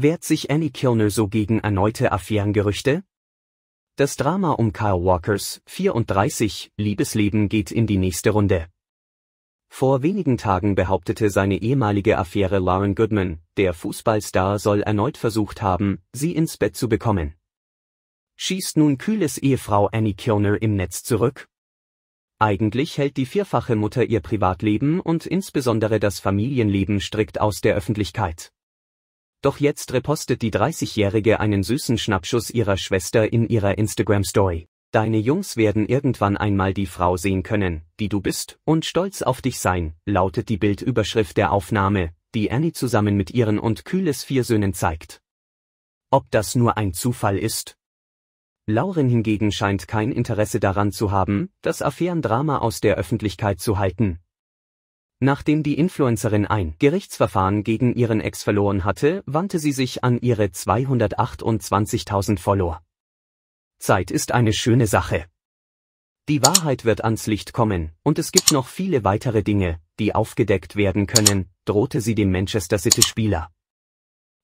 Wehrt sich Annie Kilner so gegen erneute Affärengerüchte? Das Drama um Kyle Walkers, 34, Liebesleben geht in die nächste Runde. Vor wenigen Tagen behauptete seine ehemalige Affäre Lauren Goodman, der Fußballstar soll erneut versucht haben, sie ins Bett zu bekommen. Schießt nun kühles Ehefrau Annie Kilner im Netz zurück? Eigentlich hält die vierfache Mutter ihr Privatleben und insbesondere das Familienleben strikt aus der Öffentlichkeit. Doch jetzt repostet die 30-Jährige einen süßen Schnappschuss ihrer Schwester in ihrer Instagram-Story. Deine Jungs werden irgendwann einmal die Frau sehen können, die du bist, und stolz auf dich sein, lautet die Bildüberschrift der Aufnahme, die Annie zusammen mit ihren und Kühles vier Söhnen zeigt. Ob das nur ein Zufall ist? Lauren hingegen scheint kein Interesse daran zu haben, das Affärendrama aus der Öffentlichkeit zu halten, Nachdem die Influencerin ein Gerichtsverfahren gegen ihren Ex verloren hatte, wandte sie sich an ihre 228.000 Follower. Zeit ist eine schöne Sache. Die Wahrheit wird ans Licht kommen, und es gibt noch viele weitere Dinge, die aufgedeckt werden können, drohte sie dem Manchester City-Spieler.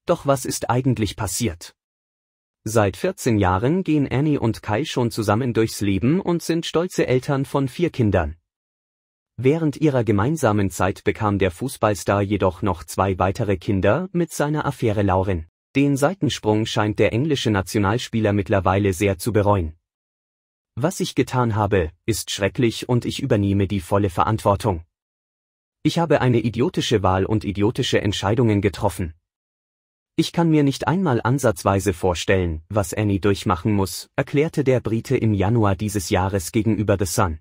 Doch was ist eigentlich passiert? Seit 14 Jahren gehen Annie und Kai schon zusammen durchs Leben und sind stolze Eltern von vier Kindern. Während ihrer gemeinsamen Zeit bekam der Fußballstar jedoch noch zwei weitere Kinder mit seiner Affäre Lauren. Den Seitensprung scheint der englische Nationalspieler mittlerweile sehr zu bereuen. Was ich getan habe, ist schrecklich und ich übernehme die volle Verantwortung. Ich habe eine idiotische Wahl und idiotische Entscheidungen getroffen. Ich kann mir nicht einmal ansatzweise vorstellen, was Annie durchmachen muss, erklärte der Brite im Januar dieses Jahres gegenüber The Sun.